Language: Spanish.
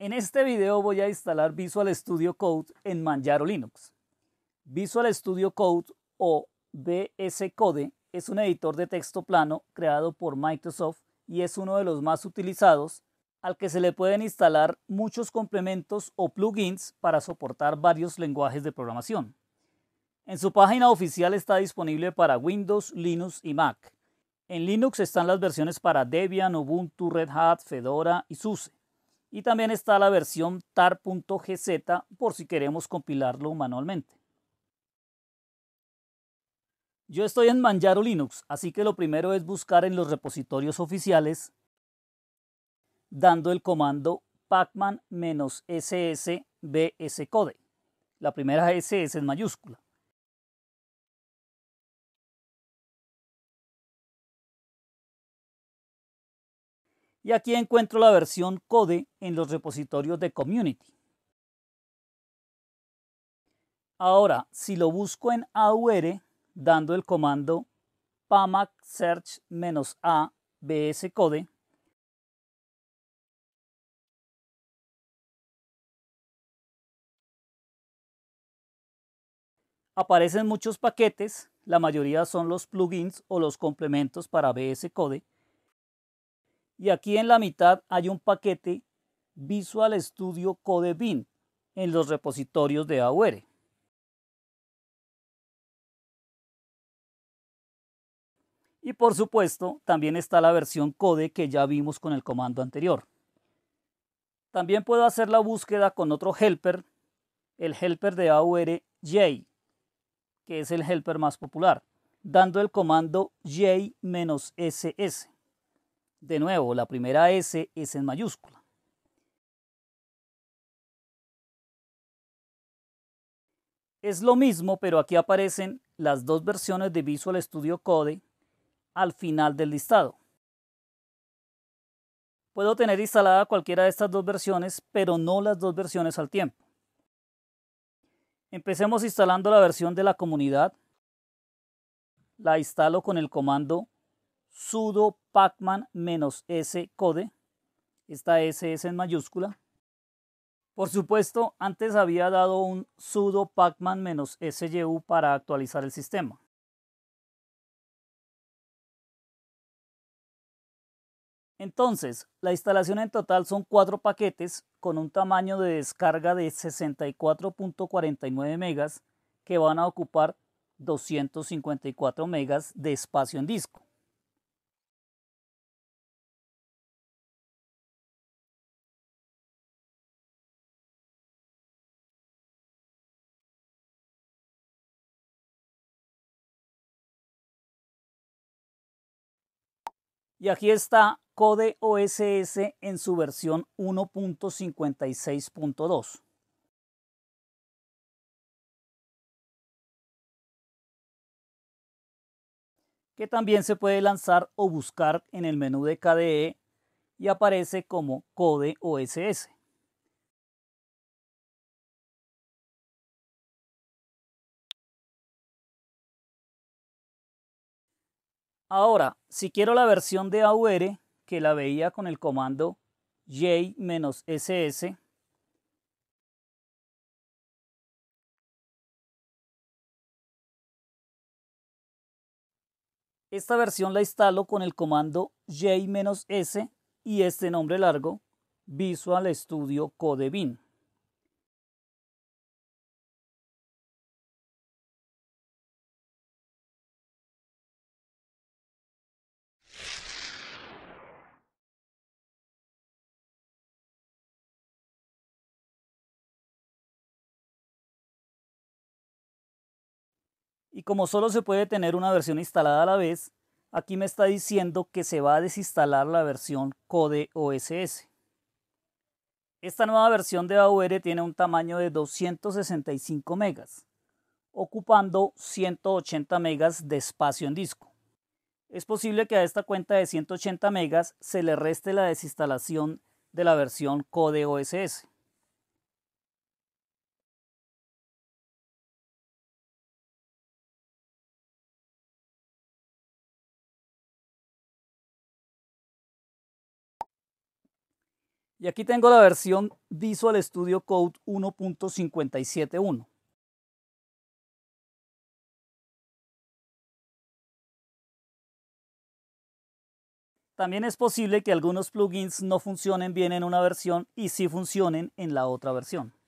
En este video voy a instalar Visual Studio Code en Manjaro Linux. Visual Studio Code o VS Code es un editor de texto plano creado por Microsoft y es uno de los más utilizados al que se le pueden instalar muchos complementos o plugins para soportar varios lenguajes de programación. En su página oficial está disponible para Windows, Linux y Mac. En Linux están las versiones para Debian, Ubuntu, Red Hat, Fedora y SUSE y también está la versión tar.gz por si queremos compilarlo manualmente. Yo estoy en Manjaro Linux, así que lo primero es buscar en los repositorios oficiales dando el comando pacman-ss bscode. La primera S es mayúscula. y aquí encuentro la versión code en los repositorios de community. Ahora, si lo busco en AUR, dando el comando pamac search -a bscode, aparecen muchos paquetes, la mayoría son los plugins o los complementos para bscode, y aquí en la mitad hay un paquete Visual Studio Code Bin en los repositorios de AUR. Y por supuesto, también está la versión code que ya vimos con el comando anterior. También puedo hacer la búsqueda con otro helper, el helper de AUR J, que es el helper más popular, dando el comando J-SS. De nuevo, la primera S es en mayúscula. Es lo mismo, pero aquí aparecen las dos versiones de Visual Studio Code al final del listado. Puedo tener instalada cualquiera de estas dos versiones, pero no las dos versiones al tiempo. Empecemos instalando la versión de la comunidad. La instalo con el comando sudo pacman s code. Esta S es en mayúscula. Por supuesto, antes había dado un sudo pacman syu para actualizar el sistema. Entonces, la instalación en total son cuatro paquetes con un tamaño de descarga de 64.49 megas que van a ocupar 254 megas de espacio en disco. Y aquí está Code OSS en su versión 1.56.2. que también se puede lanzar o buscar en el menú de KDE y aparece como Code OSS. Ahora, si quiero la versión de AUR, que la veía con el comando j-ss, Esta versión la instalo con el comando j-s y este nombre largo, Visual Studio Code Y como solo se puede tener una versión instalada a la vez, aquí me está diciendo que se va a desinstalar la versión Code OSS. Esta nueva versión de AUR tiene un tamaño de 265 megas, ocupando 180 megas de espacio en disco. Es posible que a esta cuenta de 180 megas se le reste la desinstalación de la versión Code OSS. Y aquí tengo la versión Visual Studio Code 1.571. También es posible que algunos plugins no funcionen bien en una versión y sí funcionen en la otra versión.